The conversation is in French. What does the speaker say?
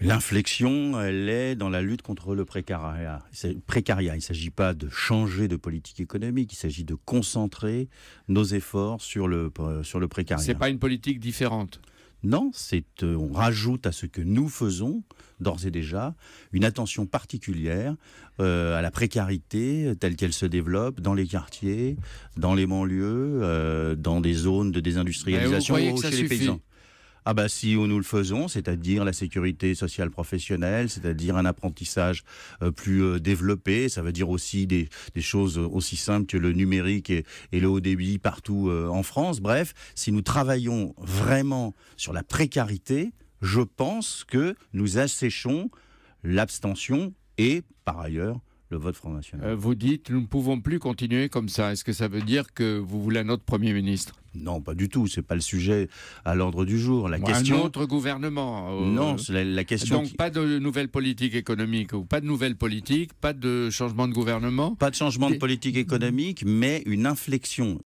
L'inflexion, elle est dans la lutte contre le précariat. Il ne s'agit pas de changer de politique économique, il s'agit de concentrer nos efforts sur le, euh, sur le n'est pas une politique différente. Non, c'est euh, on rajoute à ce que nous faisons d'ores et déjà une attention particulière euh, à la précarité telle qu'elle se développe dans les quartiers, dans les banlieues, dans des zones de désindustrialisation ou chez les paysans. Ah bah si nous le faisons, c'est-à-dire la sécurité sociale professionnelle, c'est-à-dire un apprentissage euh, plus euh, développé, ça veut dire aussi des, choses euh, aussi simples que le numérique et, le haut débit partout en France. Bref, si nous travaillons vraiment sur la précarité, je pense que nous asséchons l'abstention et, par ailleurs, le vote Front euh, vous dites, nous ne pouvons plus continuer comme ça. Est-ce que ça veut dire que vous voulez un autre Premier ministre non, pas du tout. Ce n'est pas le sujet à l'ordre du jour. La question. Un autre gouvernement. Euh, non, la, question. Donc pas de nouvelle politique économique ou pas de nouvelle politique, pas de changement de gouvernement. Pas de changement de politique économique, mais une inflexion